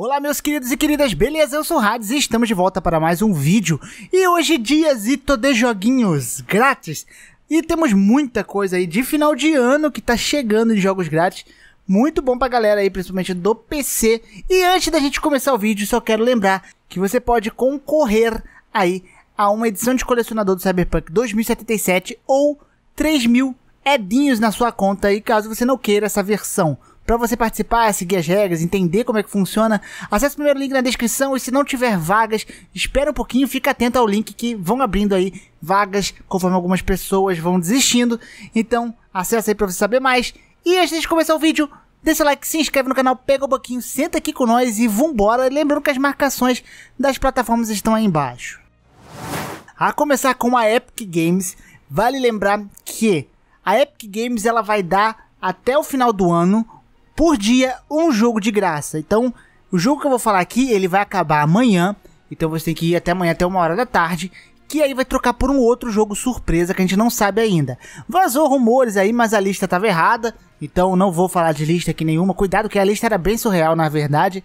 Olá meus queridos e queridas, beleza? Eu sou o Hades e estamos de volta para mais um vídeo. E hoje diazito de joguinhos grátis. E temos muita coisa aí de final de ano que tá chegando de jogos grátis. Muito bom pra galera aí, principalmente do PC. E antes da gente começar o vídeo, só quero lembrar que você pode concorrer aí a uma edição de colecionador do Cyberpunk 2077 ou mil edinhos na sua conta aí, caso você não queira essa versão para você participar, seguir as regras, entender como é que funciona, acesse o primeiro link na descrição e se não tiver vagas, espera um pouquinho, fica atento ao link que vão abrindo aí vagas conforme algumas pessoas vão desistindo. Então, acesse aí para você saber mais. E antes de começar o vídeo, deixa o like, se inscreve no canal, pega o boquinho, senta aqui com nós e vambora. Lembrando que as marcações das plataformas estão aí embaixo. A começar com a Epic Games, vale lembrar que a Epic Games ela vai dar até o final do ano por dia um jogo de graça. Então, o jogo que eu vou falar aqui, ele vai acabar amanhã. Então você tem que ir até amanhã, até uma hora da tarde. Que aí vai trocar por um outro jogo surpresa que a gente não sabe ainda. Vazou rumores aí, mas a lista estava errada. Então não vou falar de lista aqui nenhuma. Cuidado que a lista era bem surreal, na verdade.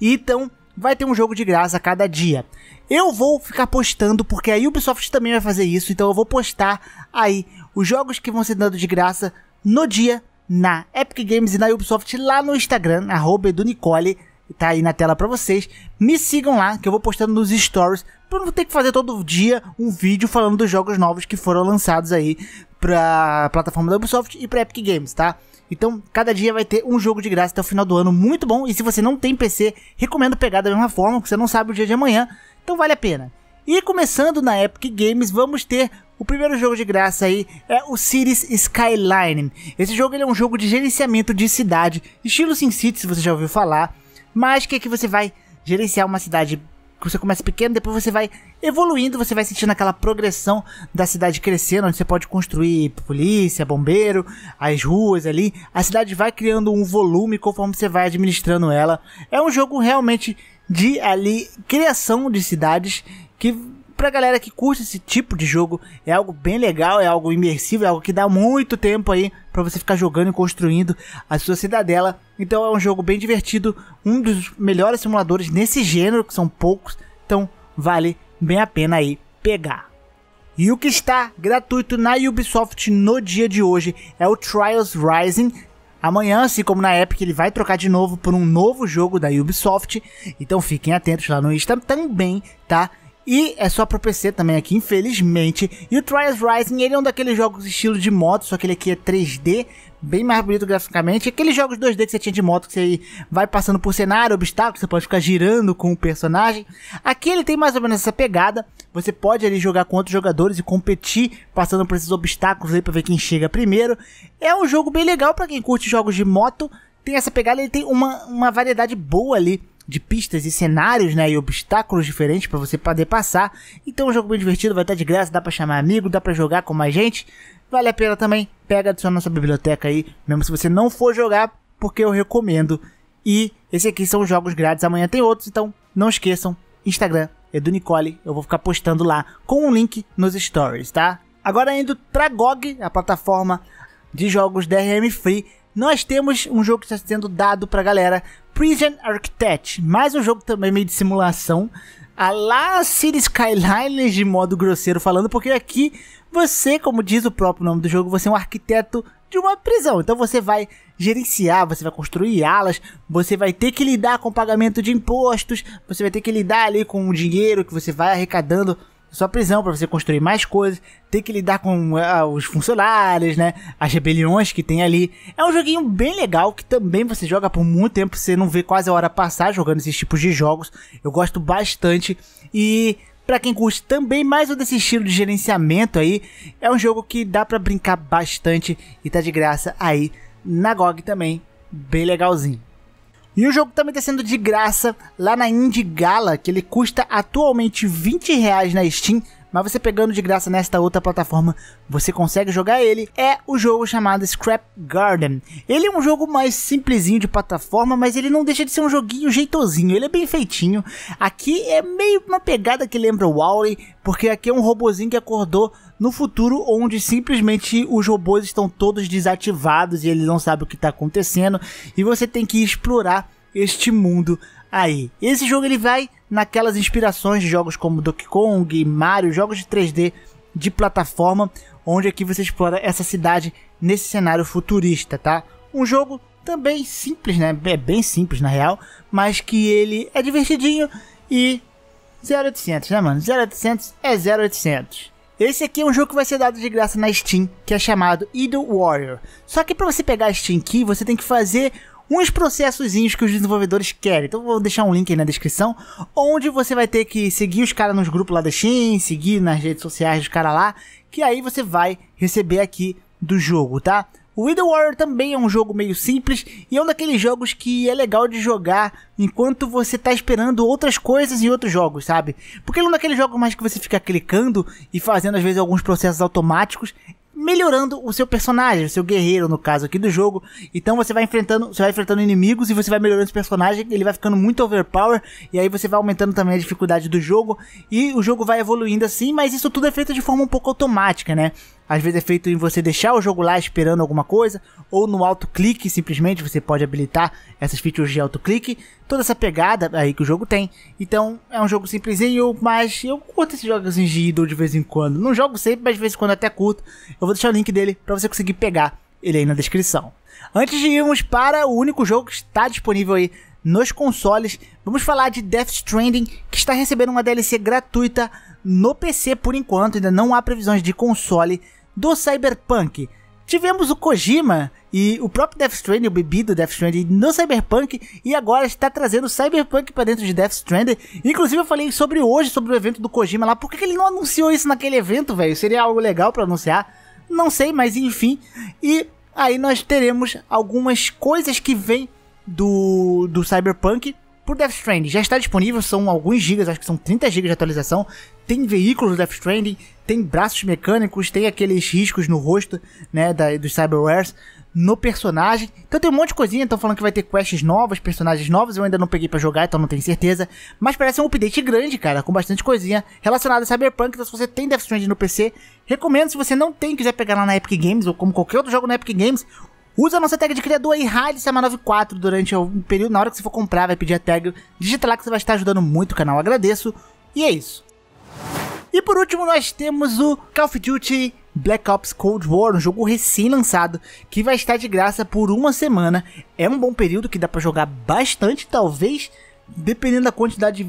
Então vai ter um jogo de graça a cada dia. Eu vou ficar postando, porque a Ubisoft também vai fazer isso. Então eu vou postar aí os jogos que vão ser dando de graça no dia na Epic Games e na Ubisoft lá no Instagram, arroba edunicole, tá aí na tela para vocês. Me sigam lá, que eu vou postando nos stories, pra não ter que fazer todo dia um vídeo falando dos jogos novos que foram lançados aí pra plataforma da Ubisoft e pra Epic Games, tá? Então, cada dia vai ter um jogo de graça até o final do ano, muito bom. E se você não tem PC, recomendo pegar da mesma forma, porque você não sabe o dia de amanhã, então vale a pena. E começando na Epic Games, vamos ter o primeiro jogo de graça aí é o Cities Skyline. Esse jogo é um jogo de gerenciamento de cidade, estilo SimCity, se você já ouviu falar, mas que aqui é você vai gerenciar uma cidade você começa pequeno, depois você vai evoluindo, você vai sentindo aquela progressão da cidade crescendo, onde você pode construir polícia, bombeiro, as ruas ali. A cidade vai criando um volume conforme você vai administrando ela. É um jogo realmente de ali criação de cidades que pra galera que curte esse tipo de jogo é algo bem legal, é algo imersivo, é algo que dá muito tempo aí para você ficar jogando e construindo a sua cidadela. Então é um jogo bem divertido, um dos melhores simuladores nesse gênero, que são poucos, então vale bem a pena aí pegar. E o que está gratuito na Ubisoft no dia de hoje é o Trials Rising, Amanhã, assim como na Epic, ele vai trocar de novo por um novo jogo da Ubisoft. Então fiquem atentos lá no Insta também, tá? E é só pro PC também aqui, infelizmente. E o Trials Rising, ele é um daqueles jogos estilo de moto, só que ele aqui é 3D, bem mais bonito graficamente. Aqueles jogos 2D que você tinha de moto, que você vai passando por cenário, obstáculos, você pode ficar girando com o personagem. Aqui ele tem mais ou menos essa pegada, você pode ali jogar com outros jogadores e competir, passando por esses obstáculos aí para ver quem chega primeiro. É um jogo bem legal para quem curte jogos de moto. Tem essa pegada, ele tem uma, uma variedade boa ali de pistas e cenários, né, e obstáculos diferentes para você poder passar. Então é um jogo bem divertido, vai estar de graça, dá para chamar amigo, dá para jogar com mais gente. Vale a pena também, pega, adiciona na sua biblioteca aí, mesmo se você não for jogar, porque eu recomendo. E esse aqui são jogos grátis, amanhã tem outros, então não esqueçam, Instagram é do Nicole. Eu vou ficar postando lá com um link nos stories, tá? Agora indo pra GOG, a plataforma de jogos DRM Free, nós temos um jogo que está sendo dado pra galera Prison Architect, mais um jogo também meio de simulação. A la City Skylines de modo grosseiro falando, porque aqui você, como diz o próprio nome do jogo, você é um arquiteto de uma prisão. Então você vai gerenciar, você vai construir alas, você vai ter que lidar com o pagamento de impostos, você vai ter que lidar ali com o dinheiro que você vai arrecadando sua prisão para você construir mais coisas, ter que lidar com uh, os funcionários, né? As rebeliões que tem ali. É um joguinho bem legal que também você joga por muito tempo, você não vê quase a hora passar jogando esses tipos de jogos. Eu gosto bastante e para quem curte também mais um desse estilo de gerenciamento aí, é um jogo que dá para brincar bastante e tá de graça aí na GOG também, bem legalzinho. E o jogo também está sendo de graça lá na Indie Gala, que ele custa atualmente 20 reais na Steam, mas você pegando de graça nesta outra plataforma, você consegue jogar ele, é o jogo chamado Scrap Garden. Ele é um jogo mais simplesinho de plataforma, mas ele não deixa de ser um joguinho jeitosinho, ele é bem feitinho. Aqui é meio uma pegada que lembra o Wally, porque aqui é um robozinho que acordou no futuro onde simplesmente os robôs estão todos desativados e eles não sabem o que está acontecendo e você tem que explorar este mundo aí. Esse jogo ele vai naquelas inspirações de jogos como Donkey Kong, Mario, jogos de 3D de plataforma, onde aqui é você explora essa cidade nesse cenário futurista, tá? Um jogo também simples, né? É bem simples na real, mas que ele é divertidinho e 0800, né, mano? 0800 é 0800. Esse aqui é um jogo que vai ser dado de graça na Steam, que é chamado Idle Warrior. Só que para você pegar a Steam Key, você tem que fazer uns processozinhos que os desenvolvedores querem. Então vou deixar um link aí na descrição, onde você vai ter que seguir os caras nos grupos lá da Steam, seguir nas redes sociais dos caras lá, que aí você vai receber aqui do jogo, tá? O Widow Warrior também é um jogo meio simples e é um daqueles jogos que é legal de jogar enquanto você tá esperando outras coisas em outros jogos, sabe? Porque ele é um daqueles jogos mais que você fica clicando e fazendo às vezes alguns processos automáticos melhorando o seu personagem, o seu guerreiro, no caso aqui do jogo. Então você vai enfrentando, você vai enfrentando inimigos e você vai melhorando o personagem, ele vai ficando muito overpower, e aí você vai aumentando também a dificuldade do jogo, e o jogo vai evoluindo assim, mas isso tudo é feito de forma um pouco automática, né? Às vezes é feito em você deixar o jogo lá esperando alguma coisa, ou no autoclique, simplesmente você pode habilitar essas features de autoclique, toda essa pegada aí que o jogo tem. Então é um jogo simplesinho, mas eu curto esses jogos em assim Gido de vez em quando. Não jogo sempre, mas de vez em quando até curto. Eu vou deixar o link dele para você conseguir pegar ele aí na descrição. Antes de irmos para o único jogo que está disponível aí nos consoles, vamos falar de Death Stranding, que está recebendo uma DLC gratuita no PC por enquanto, ainda não há previsões de console do Cyberpunk. Tivemos o Kojima e o próprio Death Stranding, o bebê do Death Stranding no Cyberpunk, e agora está trazendo o Cyberpunk para dentro de Death Stranding. Inclusive eu falei sobre hoje, sobre o evento do Kojima lá, por que, que ele não anunciou isso naquele evento, velho? Seria algo legal para anunciar? Não sei, mas enfim. E aí nós teremos algumas coisas que vêm do, do Cyberpunk pro Death Stranding. Já está disponível, são alguns gigas, acho que são 30 gigas de atualização. Tem veículos do Death Stranding, tem braços mecânicos, tem aqueles riscos no rosto, né, da, dos Cyberwares, no personagem. Então tem um monte de coisinha, estão falando que vai ter quests novas, personagens novos, eu ainda não peguei para jogar, então não tenho certeza. Mas parece um update grande, cara, com bastante coisinha relacionada a Cyberpunk. Então se você tem Death Stranding no PC, recomendo. Se você não tem quiser pegar lá na Epic Games, ou como qualquer outro jogo na Epic Games, Usa a nossa tag de criador aí, RadSema94 durante o período. Na hora que você for comprar, vai pedir a tag. Digita lá que você vai estar ajudando muito o canal. agradeço. E é isso. E por último, nós temos o Call of Duty Black Ops Cold War, um jogo recém-lançado que vai estar de graça por uma semana. É um bom período que dá para jogar bastante, talvez, dependendo da quantidade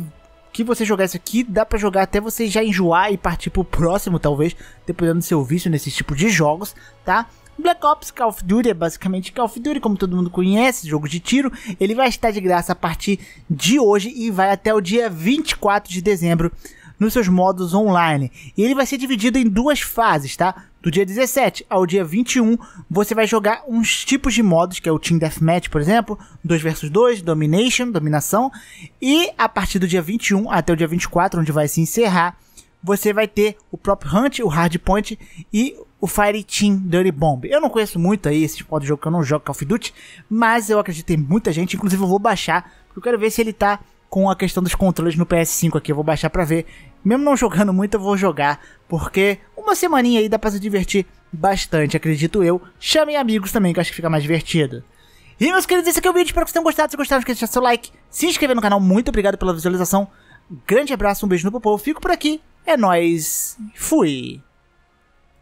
que você jogar isso aqui, dá para jogar até você já enjoar e partir pro próximo, talvez, dependendo do seu vício nesse tipo de jogos, tá? Black Ops Call of Duty é basicamente Call of Duty, como todo mundo conhece, jogo de tiro. Ele vai estar de graça a partir de hoje e vai até o dia 24 de dezembro nos seus modos online. E ele vai ser dividido em duas fases, tá? Do dia 17 ao dia 21, você vai jogar uns tipos de modos, que é o Team Deathmatch, por exemplo, 2 versus 2, Domination, dominação, e a partir do dia 21 até o dia 24, onde vai se encerrar, você vai ter o Prop Hunt, o Hardpoint e o Fire Team Dirty Bomb. Eu não conheço muito aí esse tipo de jogo que eu não jogo Call of Duty, mas eu acredito em muita gente, inclusive eu vou baixar, porque eu quero ver se ele tá com a questão dos controles no PS5 aqui, eu vou baixar para ver. Mesmo não jogando muito, eu vou jogar, porque uma semaninha aí dá para se divertir bastante, acredito eu. Chamem amigos também, que eu acho que fica mais divertido. E meus queridos, esse aqui é o vídeo, espero que vocês tenham gostado. Se gostaram, não esqueça de deixar seu like, se inscrever no canal, muito obrigado pela visualização. Grande abraço, um beijo no popô, fico por aqui, é nóis, fui!